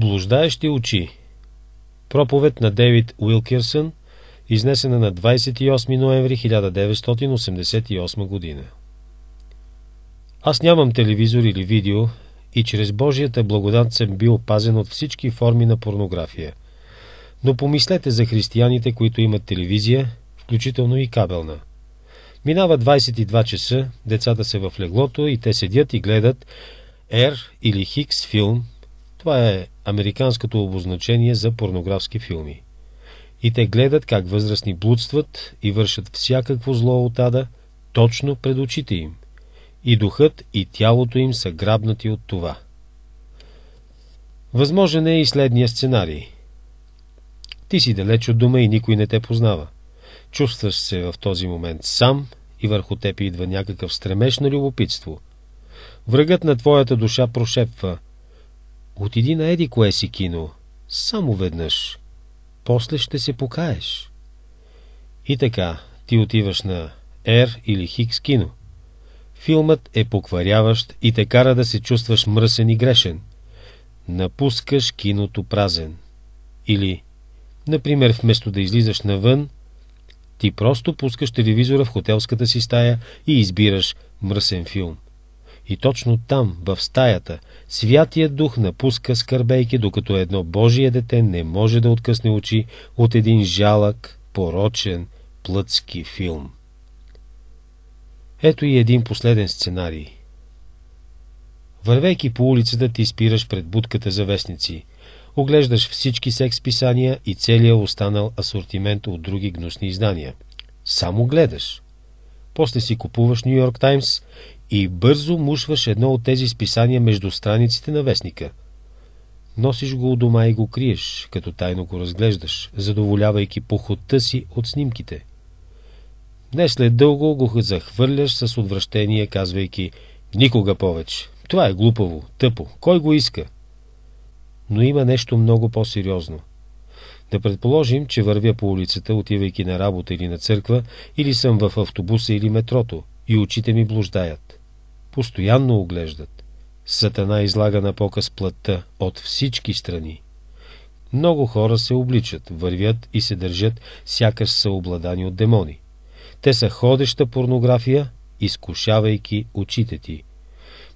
Блуждаещи очи Проповед на Дейвид Уилкерсън, изнесена на 28 ноември 1988 година. Аз нямам телевизор или видео и чрез Божията благодат съм бил пазен от всички форми на порнография. Но помислете за християните, които имат телевизия, включително и кабелна. Минава 22 часа, децата са в леглото и те седят и гледат R или Хикс филм, това е американското обозначение за порнографски филми. И те гледат как възрастни блудстват и вършат всякакво зло от ада, точно пред очите им. И духът и тялото им са грабнати от това. Възможен е и следния сценарий. Ти си далеч от дома и никой не те познава. Чувстваш се в този момент сам и върху теб идва някакъв стремеж на любопитство. Врагът на твоята душа прошепва – Отиди на еди кое си кино, само веднъж. После ще се покаеш. И така, ти отиваш на Р или Хикс кино. Филмът е покваряващ и те кара да се чувстваш мръсен и грешен. Напускаш киното празен. Или, например, вместо да излизаш навън, ти просто пускаш телевизора в хотелската си стая и избираш мръсен филм. И точно там, в стаята, Святия Дух напуска скърбейки, докато едно Божие дете не може да откъсне очи от един жалък, порочен, плътски филм. Ето и един последен сценарий. Вървейки по улицата, ти спираш пред будката за вестници. Оглеждаш всички секс писания и целия останал асортимент от други гнусни издания. Само гледаш. После си купуваш Нью Йорк Таймс и бързо мушваш едно от тези списания между страниците на вестника. Носиш го у дома и го криеш, като тайно го разглеждаш, задоволявайки похота си от снимките. Днес след дълго го захвърляш с отвращение, казвайки «Никога повече! Това е глупаво, тъпо, кой го иска?» Но има нещо много по-сериозно. Да предположим, че вървя по улицата, отивайки на работа или на църква, или съм в автобуса или метрото, и очите ми блуждаят постоянно оглеждат. Сатана излага на показ плътта от всички страни. Много хора се обличат, вървят и се държат, сякаш са обладани от демони. Те са ходеща порнография, изкушавайки очите ти.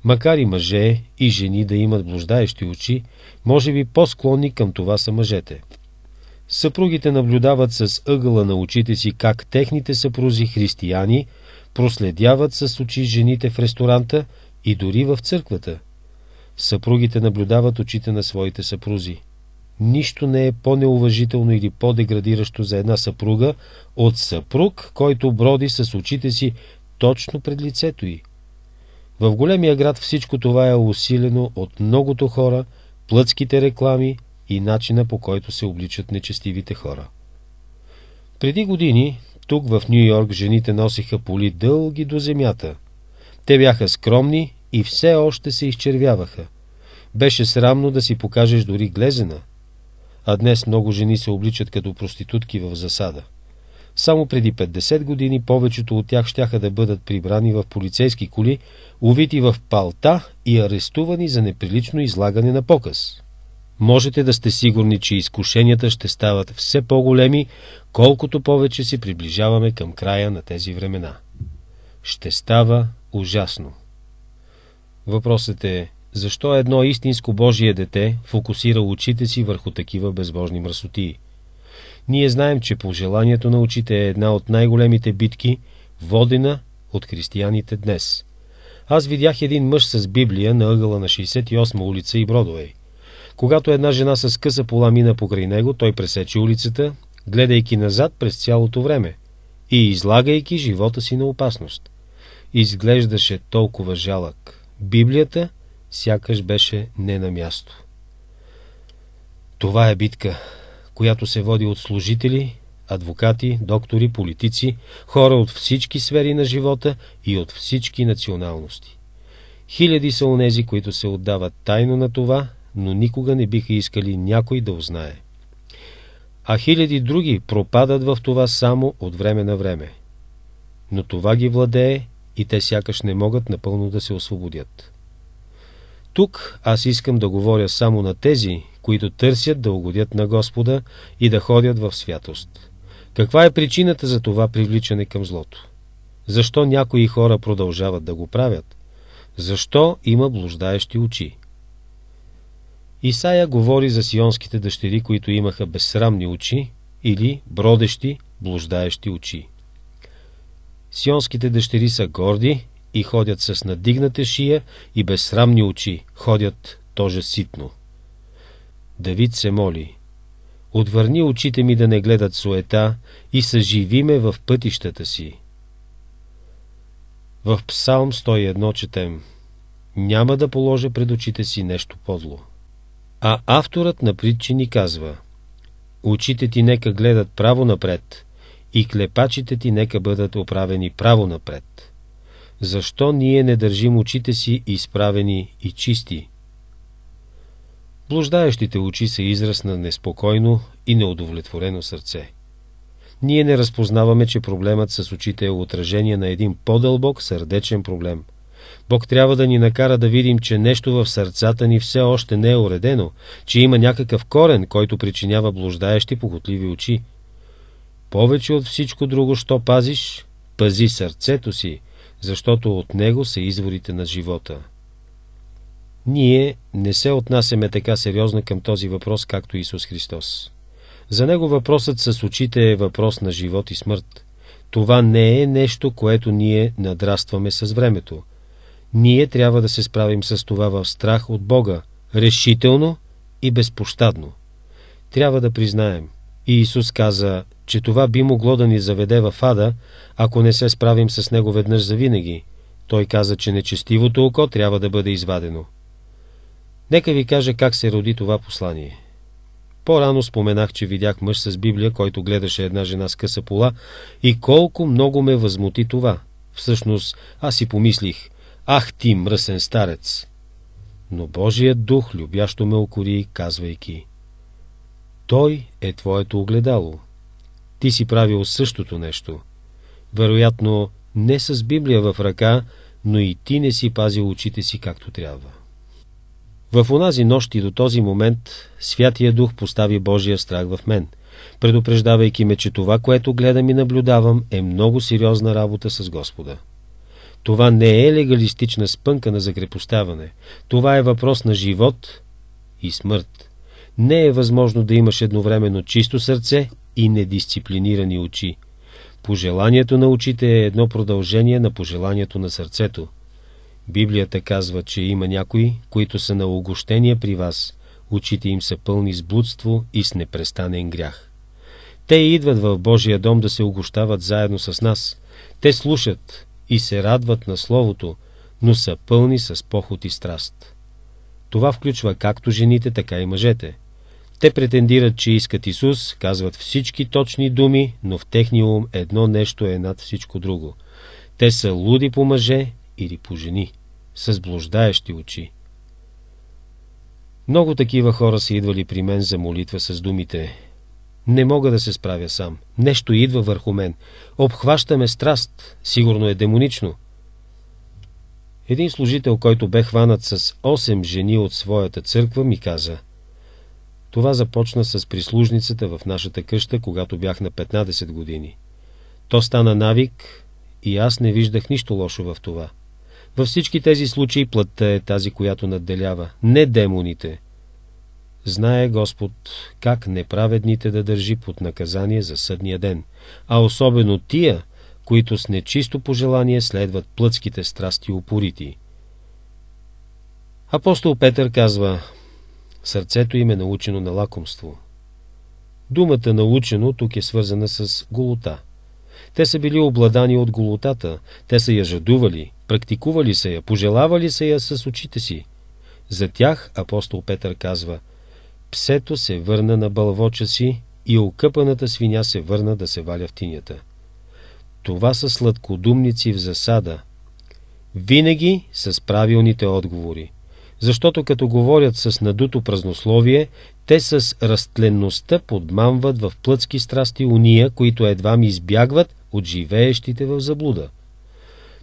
Макар и мъже и жени да имат блуждаещи очи, може би по-склонни към това са мъжете. Съпругите наблюдават с ъгъла на очите си как техните съпрузи християни – проследяват с очи жените в ресторанта и дори в църквата. Съпругите наблюдават очите на своите съпрузи. Нищо не е по-неуважително или по-деградиращо за една съпруга от съпруг, който броди с очите си точно пред лицето й. В големия град всичко това е усилено от многото хора, плътските реклами и начина по който се обличат нечестивите хора. Преди години тук в Нью Йорк жените носиха поли дълги до земята. Те бяха скромни и все още се изчервяваха. Беше срамно да си покажеш дори глезена. А днес много жени се обличат като проститутки в засада. Само преди 50 години повечето от тях щяха да бъдат прибрани в полицейски коли, увити в палта и арестувани за неприлично излагане на показ можете да сте сигурни, че изкушенията ще стават все по-големи, колкото повече се приближаваме към края на тези времена. Ще става ужасно. Въпросът е, защо едно истинско Божие дете фокусира очите си върху такива безбожни мръсотии? Ние знаем, че пожеланието на очите е една от най-големите битки, водена от християните днес. Аз видях един мъж с Библия на ъгъла на 68 улица и Бродуей – когато една жена с къса пола мина покрай него, той пресече улицата, гледайки назад през цялото време и излагайки живота си на опасност. Изглеждаше толкова жалък. Библията сякаш беше не на място. Това е битка, която се води от служители, адвокати, доктори, политици, хора от всички сфери на живота и от всички националности. Хиляди са онези, които се отдават тайно на това, но никога не биха искали някой да узнае. А хиляди други пропадат в това само от време на време. Но това ги владее и те сякаш не могат напълно да се освободят. Тук аз искам да говоря само на тези, които търсят да угодят на Господа и да ходят в святост. Каква е причината за това привличане към злото? Защо някои хора продължават да го правят? Защо има блуждаещи очи? Исаия говори за сионските дъщери, които имаха безсрамни очи или бродещи, блуждаещи очи. Сионските дъщери са горди и ходят с надигната шия и безсрамни очи, ходят тоже ситно. Давид се моли. Отвърни очите ми да не гледат суета и съживи ме в пътищата си. В Псалм 101 четем Няма да положа пред очите си нещо подло. А авторът на притчи ни казва Очите ти нека гледат право напред и клепачите ти нека бъдат оправени право напред. Защо ние не държим очите си изправени и чисти? Блуждаещите очи са израз на неспокойно и неудовлетворено сърце. Ние не разпознаваме, че проблемът с очите е отражение на един по-дълбок сърдечен проблем, Бог трябва да ни накара да видим, че нещо в сърцата ни все още не е уредено, че има някакъв корен, който причинява блуждаещи похотливи очи. Повече от всичко друго, що пазиш, пази сърцето си, защото от него са изворите на живота. Ние не се отнасяме така сериозно към този въпрос, както Исус Христос. За него въпросът с очите е въпрос на живот и смърт. Това не е нещо, което ние надрастваме с времето – ние трябва да се справим с това в страх от Бога, решително и безпощадно. Трябва да признаем. Иисус каза, че това би могло да ни заведе в ада, ако не се справим с него веднъж завинаги. Той каза, че нечестивото око трябва да бъде извадено. Нека ви кажа как се роди това послание. По-рано споменах, че видях мъж с Библия, който гледаше една жена с къса пола и колко много ме възмути това. Всъщност, аз си помислих, Ах ти, мръсен старец! Но Божият дух любящо ме окори, казвайки Той е твоето огледало. Ти си правил същото нещо. Вероятно, не с Библия в ръка, но и ти не си пазил очите си както трябва. В онази нощ и до този момент Святия Дух постави Божия страх в мен, предупреждавайки ме, че това, което гледам и наблюдавам, е много сериозна работа с Господа. Това не е легалистична спънка на закрепоставане. Това е въпрос на живот и смърт. Не е възможно да имаш едновременно чисто сърце и недисциплинирани очи. Пожеланието на очите е едно продължение на пожеланието на сърцето. Библията казва, че има някои, които са на огощение при вас. Очите им са пълни с блудство и с непрестанен грях. Те идват в Божия дом да се огощават заедно с нас. Те слушат, и се радват на Словото, но са пълни с поход и страст. Това включва както жените, така и мъжете. Те претендират, че искат Исус, казват всички точни думи, но в техния ум едно нещо е над всичко друго. Те са луди по мъже или по жени, с блуждаещи очи. Много такива хора са идвали при мен за молитва с думите не мога да се справя сам. Нещо идва върху мен. Обхващаме страст. Сигурно е демонично. Един служител, който бе хванат с 8 жени от своята църква, ми каза Това започна с прислужницата в нашата къща, когато бях на 15 години. То стана навик и аз не виждах нищо лошо в това. Във всички тези случаи плътта е тази, която надделява, не демоните – Знае Господ как неправедните да държи под наказание за съдния ден, а особено тия, които с нечисто пожелание следват плътските страсти упорити. Апостол Петър казва, сърцето им е научено на лакомство. Думата научено тук е свързана с голота. Те са били обладани от голотата, те са я жадували, практикували са я, пожелавали са я с очите си. За тях апостол Петър казва – Псето се върна на бълвоча си и окъпаната свиня се върна да се валя в тинята. Това са сладкодумници в засада. Винаги с правилните отговори. Защото като говорят с надуто празнословие, те с растленността подмамват в плътски страсти уния, които едва ми избягват от живеещите в заблуда.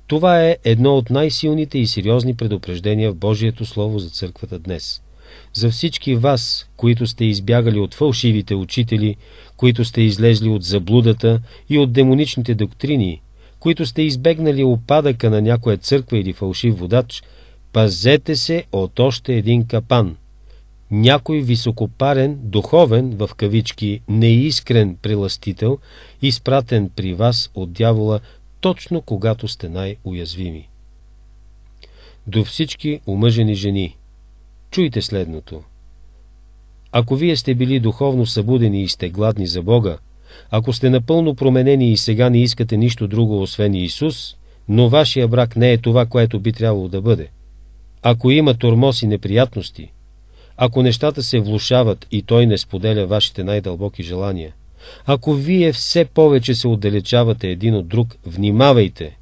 Това е едно от най-силните и сериозни предупреждения в Божието Слово за църквата днес – за всички вас, които сте избягали от фалшивите учители, които сте излезли от заблудата и от демоничните доктрини, които сте избегнали опадъка на някоя църква или фалшив водач, пазете се от още един капан. Някой високопарен, духовен, в кавички, неискрен приластител, изпратен при вас от дявола, точно когато сте най-уязвими. До всички омъжени жени – Чуйте следното. Ако вие сте били духовно събудени и сте гладни за Бога, ако сте напълно променени и сега не искате нищо друго, освен Исус, но вашия брак не е това, което би трябвало да бъде. Ако има тормоз и неприятности, ако нещата се влушават и той не споделя вашите най-дълбоки желания, ако вие все повече се отдалечавате един от друг, внимавайте!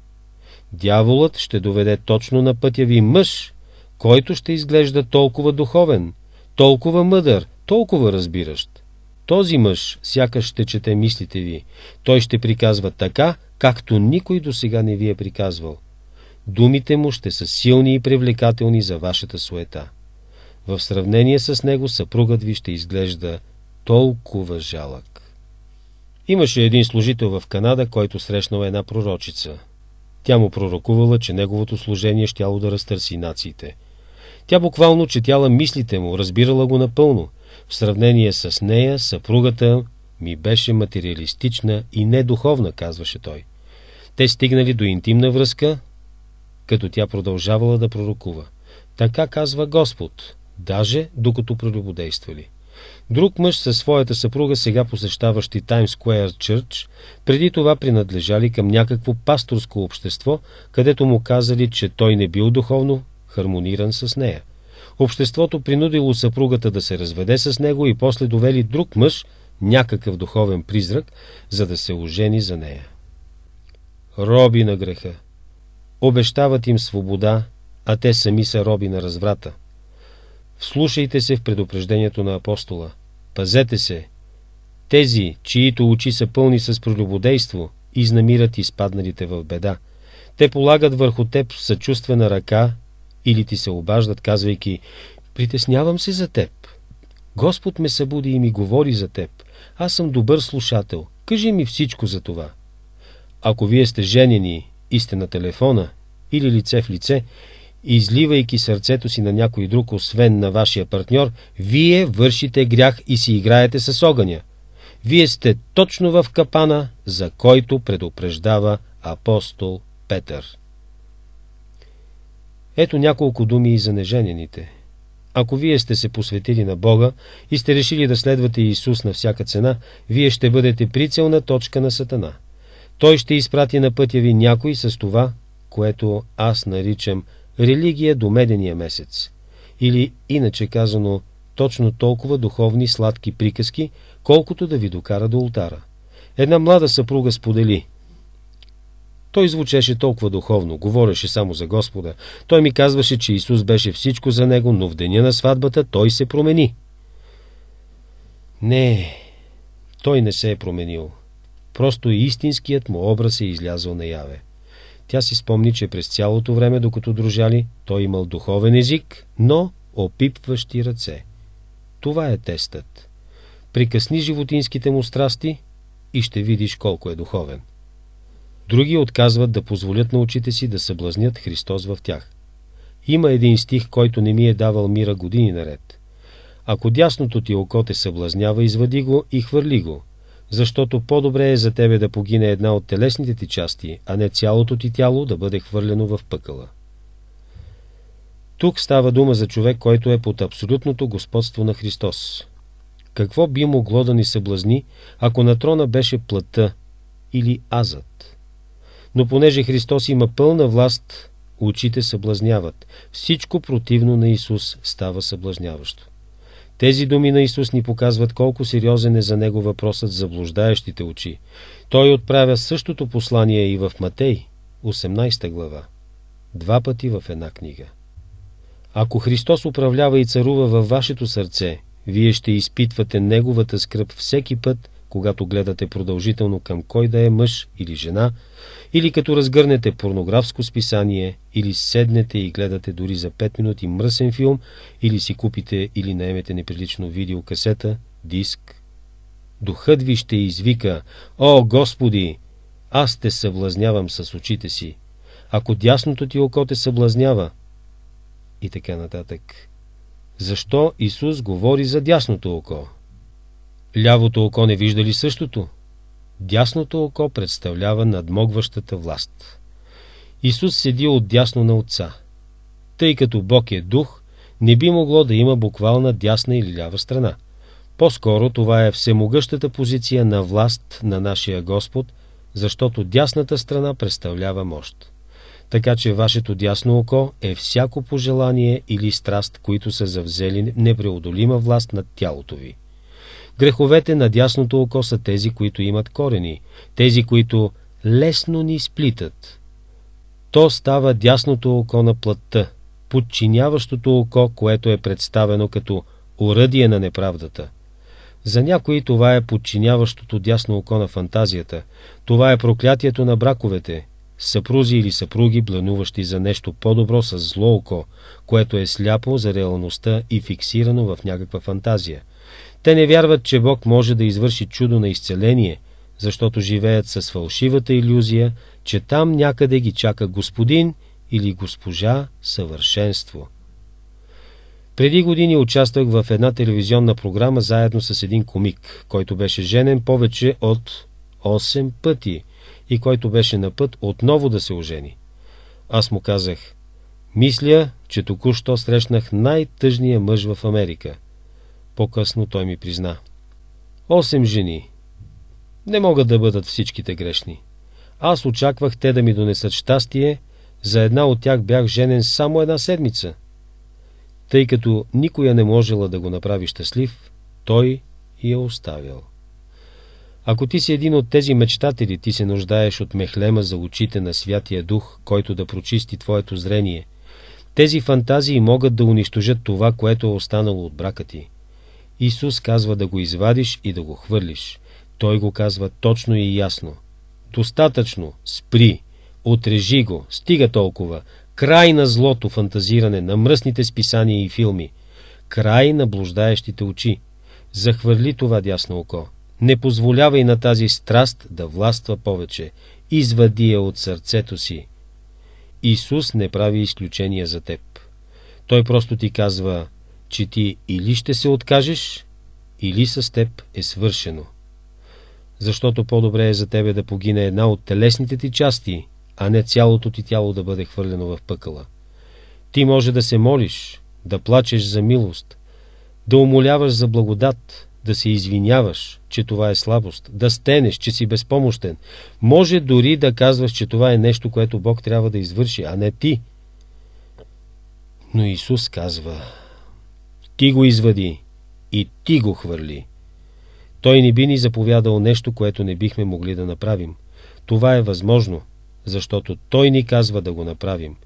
Дяволът ще доведе точно на пътя ви мъж, който ще изглежда толкова духовен, толкова мъдър, толкова разбиращ. Този мъж сякаш ще чете мислите ви. Той ще приказва така, както никой до сега не ви е приказвал. Думите му ще са силни и привлекателни за вашата суета. В сравнение с него съпругът ви ще изглежда толкова жалък. Имаше един служител в Канада, който срещнал една пророчица. Тя му пророкувала, че неговото служение щяло да разтърси нациите – тя буквално четяла мислите му, разбирала го напълно. В сравнение с нея, съпругата ми беше материалистична и недуховна, казваше той. Те стигнали до интимна връзка, като тя продължавала да пророкува. Така казва Господ, даже докато пролюбодействали. Друг мъж със своята съпруга, сега посещаващи Times Square Church, преди това принадлежали към някакво пасторско общество, където му казали, че той не бил духовно хармониран с нея. Обществото принудило съпругата да се разведе с него и после довели друг мъж, някакъв духовен призрак, за да се ожени за нея. Роби на греха. Обещават им свобода, а те сами са роби на разврата. Вслушайте се в предупреждението на апостола. Пазете се! Тези, чието очи са пълни с прелюбодейство, изнамират изпадналите в беда. Те полагат върху теб съчувствена ръка или ти се обаждат, казвайки «Притеснявам се за теб». Господ ме събуди и ми говори за теб. Аз съм добър слушател. Кажи ми всичко за това. Ако вие сте женени и сте на телефона или лице в лице, изливайки сърцето си на някой друг, освен на вашия партньор, вие вършите грях и си играете с огъня. Вие сте точно в капана, за който предупреждава апостол Петър. Ето няколко думи и за неженените. Ако вие сте се посветили на Бога и сте решили да следвате Исус на всяка цена, вие ще бъдете прицелна точка на Сатана. Той ще изпрати на пътя ви някой с това, което аз наричам религия до медения месец. Или, иначе казано, точно толкова духовни сладки приказки, колкото да ви докара до ултара. Една млада съпруга сподели – той звучеше толкова духовно, говореше само за Господа. Той ми казваше, че Исус беше всичко за него, но в деня на сватбата той се промени. Не, той не се е променил. Просто истинският му образ е излязъл наяве. Тя си спомни, че през цялото време, докато дружали, той имал духовен език, но опипващи ръце. Това е тестът. Прикъсни животинските му страсти и ще видиш колко е духовен. Други отказват да позволят на очите си да съблазнят Христос в тях. Има един стих, който не ми е давал мира години наред. Ако дясното ти око те съблазнява, извади го и хвърли го, защото по-добре е за тебе да погине една от телесните ти части, а не цялото ти тяло да бъде хвърлено в пъкъла. Тук става дума за човек, който е под абсолютното господство на Христос. Какво би могло да ни съблазни, ако на трона беше плътта или азът? Но понеже Христос има пълна власт, очите съблазняват. Всичко противно на Исус става съблазняващо. Тези думи на Исус ни показват колко сериозен е за него въпросът за блуждаещите очи. Той отправя същото послание и в Матей, 18 глава. Два пъти в една книга. Ако Христос управлява и царува във вашето сърце, вие ще изпитвате Неговата скръп всеки път, когато гледате продължително към кой да е мъж или жена, или като разгърнете порнографско списание, или седнете и гледате дори за 5 минути мръсен филм, или си купите или наемете неприлично видеокасета, диск. Духът ви ще извика «О, Господи! Аз те съблазнявам с очите си! Ако дясното ти око те съблазнява!» И така нататък. Защо Исус говори за дясното око? Лявото око не вижда ли същото? Дясното око представлява надмогващата власт. Исус седи от дясно на Отца. Тъй като Бог е дух, не би могло да има буквална дясна или лява страна. По-скоро това е всемогъщата позиция на власт на нашия Господ, защото дясната страна представлява мощ. Така че вашето дясно око е всяко пожелание или страст, които са завзели непреодолима власт над тялото ви. Греховете на дясното око са тези, които имат корени, тези, които лесно ни сплитат. То става дясното око на плътта, подчиняващото око, което е представено като уръдие на неправдата. За някои това е подчиняващото дясно око на фантазията, това е проклятието на браковете, съпрузи или съпруги, блануващи за нещо по-добро с зло око, което е сляпо за реалността и фиксирано в някаква фантазия – те не вярват, че Бог може да извърши чудо на изцеление, защото живеят с фалшивата иллюзия, че там някъде ги чака господин или госпожа съвършенство. Преди години участвах в една телевизионна програма заедно с един комик, който беше женен повече от 8 пъти и който беше на път отново да се ожени. Аз му казах, мисля, че току-що срещнах най-тъжния мъж в Америка – по-късно той ми призна. Осем жени. Не могат да бъдат всичките грешни. Аз очаквах те да ми донесат щастие, за една от тях бях женен само една седмица. Тъй като никоя не можела да го направи щастлив, той я оставил. Ако ти си един от тези мечтатели, ти се нуждаеш от мехлема за очите на Святия Дух, който да прочисти твоето зрение. Тези фантазии могат да унищожат това, което е останало от брака ти. Исус казва да го извадиш и да го хвърлиш. Той го казва точно и ясно. Достатъчно, спри, отрежи го, стига толкова. Край на злото фантазиране, на мръсните списания и филми. Край на блуждаещите очи. Захвърли това дясно око. Не позволявай на тази страст да властва повече. Извади я от сърцето си. Исус не прави изключения за теб. Той просто ти казва – че ти или ще се откажеш, или с теб е свършено. Защото по-добре е за тебе да погине една от телесните ти части, а не цялото ти тяло да бъде хвърлено в пъкъла. Ти може да се молиш, да плачеш за милост, да умоляваш за благодат, да се извиняваш, че това е слабост, да стенеш, че си безпомощен. Може дори да казваш, че това е нещо, което Бог трябва да извърши, а не ти. Но Исус казва, ти го извади и ти го хвърли. Той не би ни заповядал нещо, което не бихме могли да направим. Това е възможно, защото Той ни казва да го направим.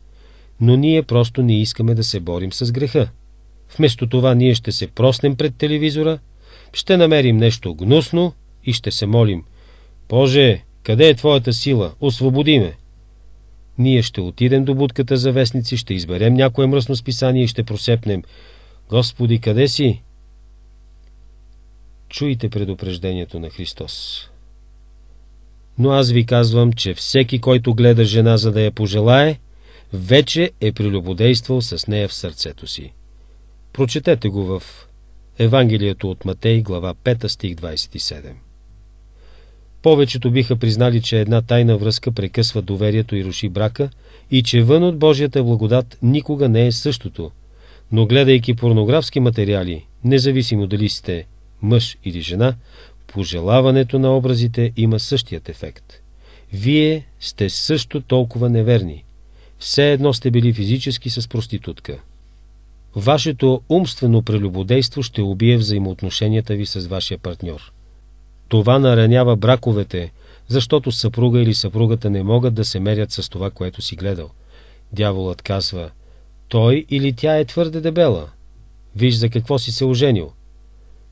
Но ние просто не искаме да се борим с греха. Вместо това ние ще се проснем пред телевизора, ще намерим нещо гнусно и ще се молим. Боже, къде е Твоята сила? Освободи ме! Ние ще отидем до будката за вестници, ще изберем някое мръсно списание и ще просепнем – Господи, къде си? Чуйте предупреждението на Христос. Но аз ви казвам, че всеки, който гледа жена, за да я пожелае, вече е прелюбодействал с нея в сърцето си. Прочетете го в Евангелието от Матей, глава 5, стих 27. Повечето биха признали, че една тайна връзка прекъсва доверието и руши брака и че вън от Божията благодат никога не е същото – но гледайки порнографски материали, независимо дали сте мъж или жена, пожелаването на образите има същият ефект. Вие сте също толкова неверни. Все едно сте били физически с проститутка. Вашето умствено прелюбодейство ще убие взаимоотношенията ви с вашия партньор. Това наранява браковете, защото съпруга или съпругата не могат да се мерят с това, което си гледал. Дяволът казва – той или тя е твърде дебела. Виж за какво си се оженил.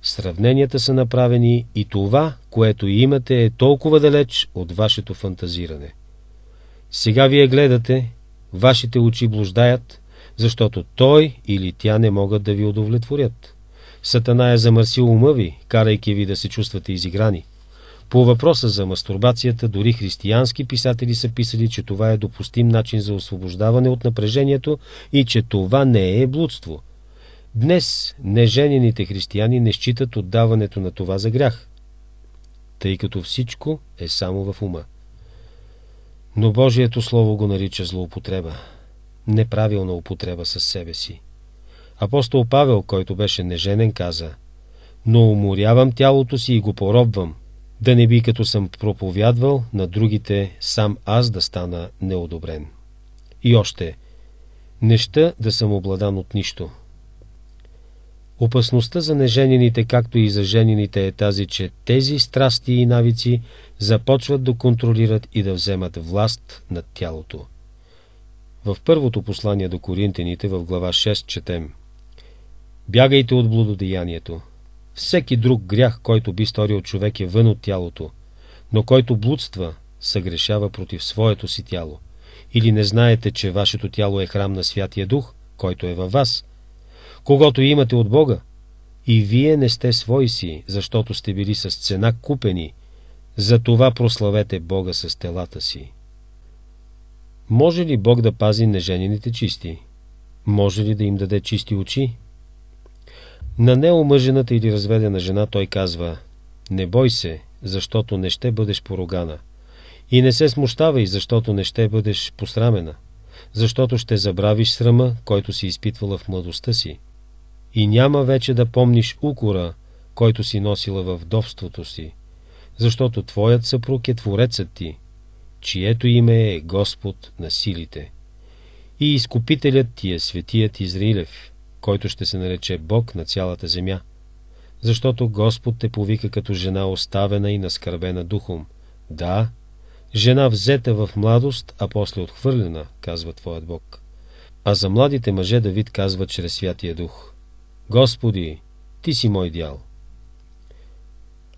Сравненията са направени и това, което имате, е толкова далеч от вашето фантазиране. Сега вие гледате, вашите очи блуждаят, защото той или тя не могат да ви удовлетворят. Сатана е замърсил ума ви, карайки ви да се чувствате изиграни. По въпроса за мастурбацията, дори християнски писатели са писали, че това е допустим начин за освобождаване от напрежението и че това не е блудство. Днес неженените християни не считат отдаването на това за грях, тъй като всичко е само в ума. Но Божието Слово го нарича злоупотреба, неправилна употреба със себе си. Апостол Павел, който беше неженен, каза – но уморявам тялото си и го поробвам, да не би като съм проповядвал на другите, сам аз да стана неодобрен. И още, неща да съм обладан от нищо. Опасността за неженените, както и за женените, е тази, че тези страсти и навици започват да контролират и да вземат власт над тялото. В първото послание до коринтените в глава 6 четем Бягайте от блудодеянието – всеки друг грях, който би сторил човек е вън от тялото, но който блудства, съгрешава против своето си тяло. Или не знаете, че вашето тяло е храм на Святия Дух, който е във вас, когато имате от Бога, и вие не сте свои си, защото сте били с цена купени, затова прославете Бога с телата си. Може ли Бог да пази неженените чисти? Може ли да им даде чисти очи? На неомъжената или разведена жена той казва «Не бой се, защото не ще бъдеш порогана. И не се смущавай, защото не ще бъдеш посрамена. Защото ще забравиш срама, който си изпитвала в младостта си. И няма вече да помниш укора, който си носила в вдовството си. Защото твоят съпруг е Творецът ти, чието име е Господ на силите. И Изкупителят ти е Светият Израилев» който ще се нарече Бог на цялата земя. Защото Господ те повика като жена оставена и наскърбена духом. Да, жена взета в младост, а после отхвърлена, казва Твоят Бог. А за младите мъже Давид казва чрез Святия Дух. Господи, Ти си мой дял.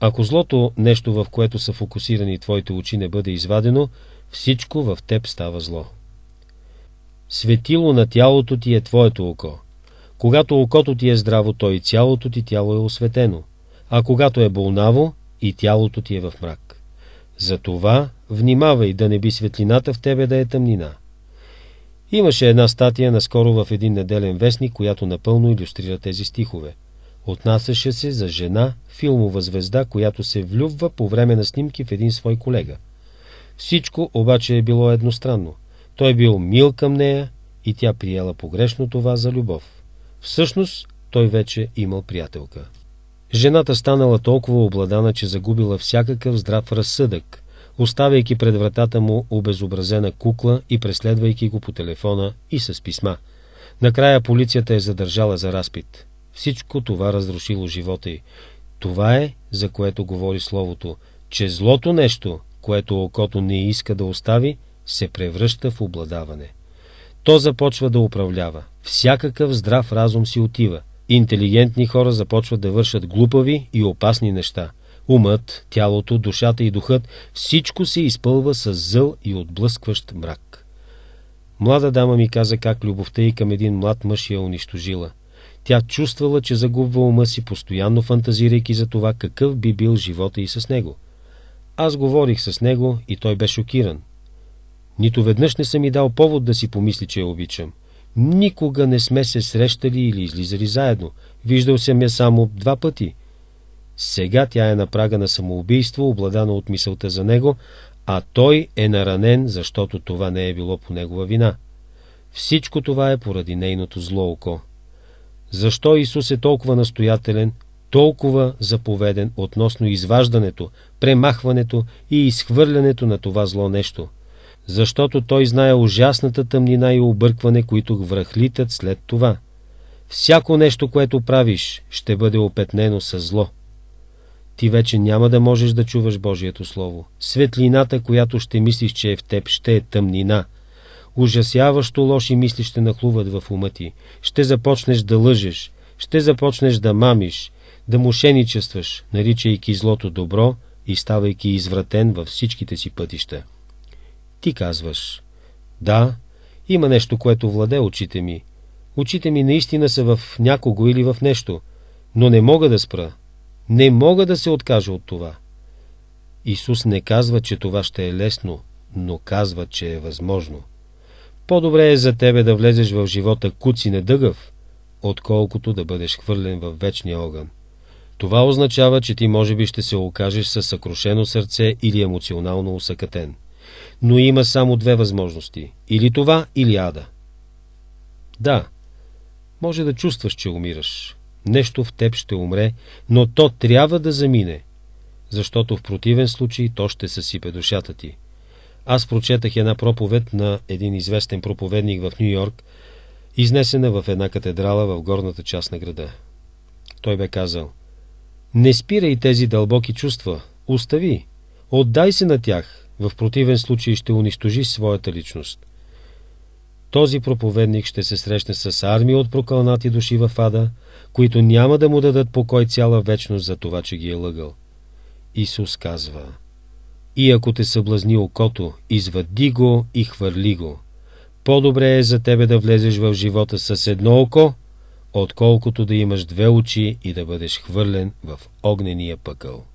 Ако злото, нещо в което са фокусирани Твоите очи, не бъде извадено, всичко в Теб става зло. Светило на тялото ти е Твоето око – когато окото ти е здраво, то и цялото ти тяло е осветено, а когато е болнаво, и тялото ти е в мрак. Затова внимавай да не би светлината в тебе да е тъмнина. Имаше една статия наскоро в един неделен вестник, която напълно иллюстрира тези стихове. Отнасяше се за жена, филмова звезда, която се влюбва по време на снимки в един свой колега. Всичко обаче е било едностранно. Той бил мил към нея и тя приела погрешно това за любов. Всъщност, той вече имал приятелка. Жената станала толкова обладана, че загубила всякакъв здрав разсъдък, оставяйки пред вратата му обезобразена кукла и преследвайки го по телефона и с писма. Накрая полицията е задържала за разпит. Всичко това разрушило живота й. Това е, за което говори словото, че злото нещо, което окото не иска да остави, се превръща в обладаване. То започва да управлява. Всякакъв здрав разум си отива. Интелигентни хора започват да вършат глупави и опасни неща. Умът, тялото, душата и духът – всичко се изпълва с зъл и отблъскващ мрак. Млада дама ми каза как любовта и към един млад мъж я унищожила. Тя чувствала, че загубва ума си, постоянно фантазирайки за това какъв би бил живота и с него. Аз говорих с него и той бе шокиран. Нито веднъж не съм и дал повод да си помисли, че я обичам. Никога не сме се срещали или излизали заедно. Виждал съм я само два пъти. Сега тя е на прага на самоубийство, обладана от мисълта за него, а той е наранен, защото това не е било по негова вина. Всичко това е поради нейното зло око. Защо Исус е толкова настоятелен, толкова заповеден относно изваждането, премахването и изхвърлянето на това зло нещо – защото той знае ужасната тъмнина и объркване, които връхлитат след това. Всяко нещо, което правиш, ще бъде опетнено с зло. Ти вече няма да можеш да чуваш Божието Слово. Светлината, която ще мислиш, че е в теб, ще е тъмнина. Ужасяващо лоши мисли ще нахлуват в ума ти. Ще започнеш да лъжеш, ще започнеш да мамиш, да мошеничестваш, наричайки злото добро и ставайки извратен във всичките си пътища. Ти казваш, да, има нещо, което владе очите ми. Очите ми наистина са в някого или в нещо, но не мога да спра. Не мога да се откажа от това. Исус не казва, че това ще е лесно, но казва, че е възможно. По-добре е за тебе да влезеш в живота куци недъгъв, отколкото да бъдеш хвърлен в вечния огън. Това означава, че ти може би ще се окажеш със съкрушено сърце или емоционално усъкътен но има само две възможности – или това, или ада. Да, може да чувстваш, че умираш. Нещо в теб ще умре, но то трябва да замине, защото в противен случай то ще съсипе душата ти. Аз прочетах една проповед на един известен проповедник в Нью Йорк, изнесена в една катедрала в горната част на града. Той бе казал, не спирай тези дълбоки чувства, остави, отдай се на тях, в противен случай ще унищожи своята личност. Този проповедник ще се срещне с армия от прокълнати души в ада, които няма да му дадат покой цяла вечност за това, че ги е лъгал. Исус казва, И ако те съблазни окото, извади го и хвърли го. По-добре е за тебе да влезеш в живота с едно око, отколкото да имаш две очи и да бъдеш хвърлен в огнения пъкъл.